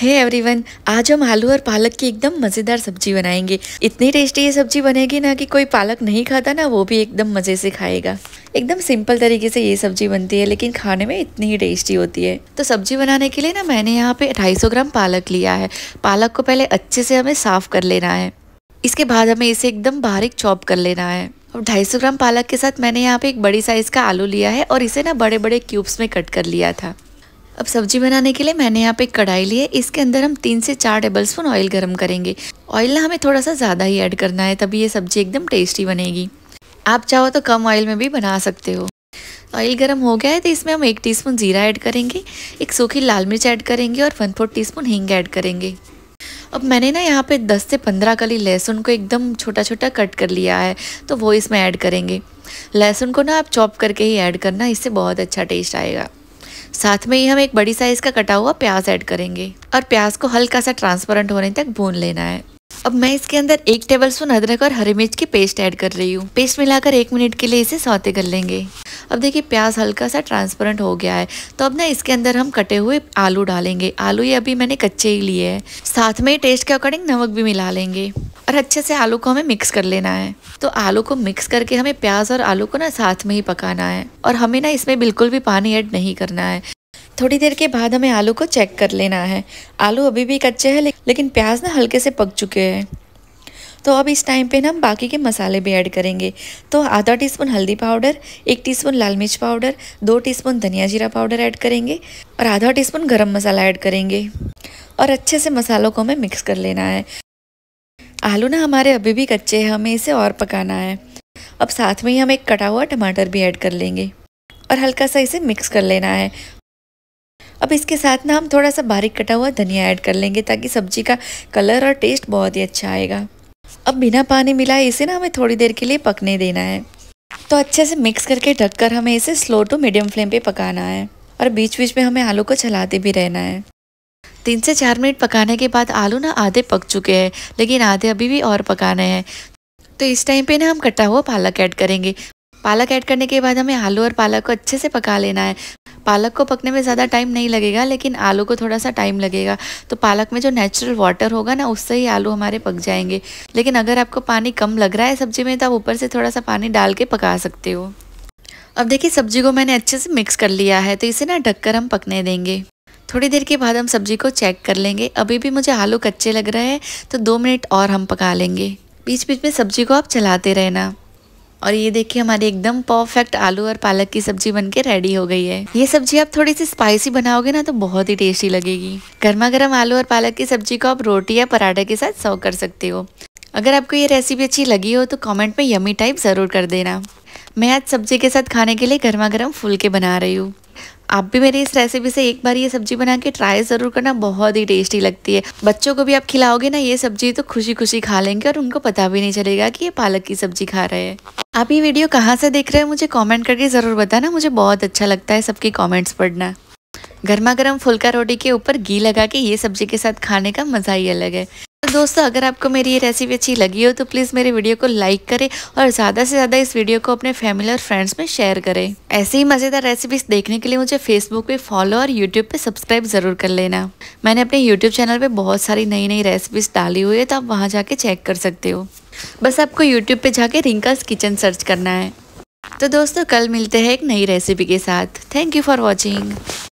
है hey everyone आज हम आलू और पालक की एकदम मज़ेदार सब्जी बनाएंगे इतनी टेस्टी ये सब्जी बनेगी ना कि कोई पालक नहीं खाता ना वो भी एकदम मज़े से खाएगा एकदम सिंपल तरीके से ये सब्जी बनती है लेकिन खाने में इतनी ही टेस्टी होती है तो सब्जी बनाने के लिए ना मैंने यहाँ पे 250 ग्राम पालक लिया है पालक को पहले अच्छे से हमें साफ़ कर लेना है इसके बाद हमें इसे एकदम बारीक चॉप कर लेना है अब 250 ग्राम पालक के साथ मैंने यहाँ पे एक बड़ी साइज़ का आलू लिया है और इसे ना बड़े बड़े क्यूब्स में कट कर लिया था अब सब्जी बनाने के लिए मैंने यहाँ पे कढ़ाई ली है इसके अंदर हम तीन से चार टेबल स्पून ऑयल गर्म करेंगे ऑयल ना हमें थोड़ा सा ज़्यादा ही ऐड करना है तभी ये सब्जी एकदम टेस्टी बनेगी आप चाहो तो कम ऑयल में भी बना सकते हो ऑयल गर्म हो गया है तो इसमें हम एक टी जीरा ऐड करेंगे एक सूखी लाल मिर्च ऐड करेंगे और वन फोर्थ टी हींग ऐड करेंगे अब मैंने ना यहाँ पे 10 से 15 कली लहसुन को एकदम छोटा छोटा कट कर लिया है तो वो इसमें ऐड करेंगे लहसुन को ना आप चॉप करके ही ऐड करना इससे बहुत अच्छा टेस्ट आएगा साथ में ही हम एक बड़ी साइज़ का कटा हुआ प्याज ऐड करेंगे और प्याज को हल्का सा ट्रांसपेरेंट होने तक भून लेना है अब मैं इसके अंदर एक टेबल स्पून अदरक और हरी मिर्च की पेस्ट ऐड कर रही हूँ पेस्ट मिलाकर एक मिनट के लिए इसे सौते कर लेंगे अब देखिए प्याज हल्का सा ट्रांसपेरेंट हो गया है तो अब ना इसके अंदर हम कटे हुए आलू डालेंगे आलू ये अभी मैंने कच्चे ही लिए हैं साथ में ही टेस्ट के अकॉर्डिंग नमक भी मिला लेंगे और अच्छे से आलू को हमें मिक्स कर लेना है तो आलू को मिक्स करके हमें प्याज और आलू को ना साथ में ही पकाना है और हमें ना इसमें बिल्कुल भी पानी ऐड नहीं करना है थोड़ी देर के बाद हमें आलू को चेक कर लेना है आलू अभी भी कच्चे हैं लेकिन प्याज ना हल्के से पक चुके हैं तो अब इस टाइम पे हम बाकी के मसाले भी ऐड करेंगे तो आधा टीस्पून हल्दी पाउडर एक टीस्पून लाल मिर्च पाउडर दो टीस्पून धनिया जीरा पाउडर ऐड करेंगे और आधा टीस्पून गरम मसाला ऐड करेंगे और अच्छे से मसालों को हमें मिक्स कर लेना है आलू ना हमारे अभी भी कच्चे हैं हमें इसे और पकाना है अब साथ में ही हम एक कटा हुआ टमाटर भी ऐड कर लेंगे और हल्का सा इसे मिक्स कर लेना है अब इसके साथ ना हम थोड़ा सा बारीक कटा हुआ धनिया ऐड कर लेंगे ताकि सब्जी का कलर और टेस्ट बहुत ही अच्छा आएगा अब बिना पानी मिलाए इसे ना हमें थोड़ी देर के लिए पकने देना है तो अच्छे से मिक्स करके ढककर हमें इसे स्लो टू मीडियम फ्लेम पे पकाना है और बीच बीच में हमें आलू को चलाते भी रहना है तीन से चार मिनट पकाने के बाद आलू ना आधे पक चुके हैं लेकिन आधे अभी भी और पकाने हैं तो इस टाइम पे ना हम कटा हुआ पालक ऐड करेंगे पालक ऐड करने के बाद हमें आलू और पालक को अच्छे से पका लेना है पालक को पकने में ज़्यादा टाइम नहीं लगेगा लेकिन आलू को थोड़ा सा टाइम लगेगा तो पालक में जो नेचुरल वाटर होगा ना उससे ही आलू हमारे पक जाएंगे लेकिन अगर आपको पानी कम लग रहा है सब्जी में तो आप ऊपर से थोड़ा सा पानी डाल के पका सकते हो अब देखिए सब्जी को मैंने अच्छे से मिक्स कर लिया है तो इसे ना ढककर हम पकने देंगे थोड़ी देर के बाद हम सब्जी को चेक कर लेंगे अभी भी मुझे आलू कच्चे लग रहे हैं तो दो मिनट और हम पका लेंगे बीच बीच में सब्जी को आप चलाते रहना और ये देखिए हमारी एकदम परफेक्ट आलू और पालक की सब्जी बनके रेडी हो गई है ये सब्जी आप थोड़ी सी स्पाइसी बनाओगे ना तो बहुत ही टेस्टी लगेगी गर्मा गर्म आलू और पालक की सब्जी को आप रोटी या पराठे के साथ सर्व कर सकते हो अगर आपको ये रेसिपी अच्छी लगी हो तो कमेंट में यमी टाइप ज़रूर कर देना मैं आज सब्जी के साथ खाने के लिए गर्मा गर्म फुलके बना रही हूँ आप भी मेरी इस रेसिपी से एक बार ये सब्जी बना के ट्राई ज़रूर करना बहुत ही टेस्टी लगती है बच्चों को भी आप खिलाओगे ना ये सब्जी तो खुशी खुशी खा लेंगे और उनको पता भी नहीं चलेगा कि ये पालक की सब्जी खा रहे हैं आप ये वीडियो कहाँ से देख रहे हैं मुझे कमेंट करके ज़रूर बताना मुझे बहुत अच्छा लगता है सबकी कमेंट्स पढ़ना गर्मा गर्म फुल्का रोटी के ऊपर घी लगा के ये सब्जी के साथ खाने का मज़ा ही अलग है तो दोस्तों अगर आपको मेरी ये रेसिपी अच्छी लगी हो तो प्लीज़ मेरे वीडियो को लाइक करें और ज़्यादा से ज़्यादा इस वीडियो को अपने फैमिली और फ्रेंड्स में शेयर करें ऐसे ही मज़ेदार रेसिपीज़ देखने के लिए मुझे फेसबुक पे फॉलो और यूट्यूब पे सब्सक्राइब ज़रूर कर लेना मैंने अपने यूट्यूब चैनल पर बहुत सारी नई नई रेसिपीज़ डाली हुई है तो आप वहाँ जाके चेक कर सकते हो बस आपको यूट्यूब पे जाके रिंकास किचन सर्च करना है तो दोस्तों कल मिलते हैं एक नई रेसिपी के साथ थैंक यू फॉर वॉचिंग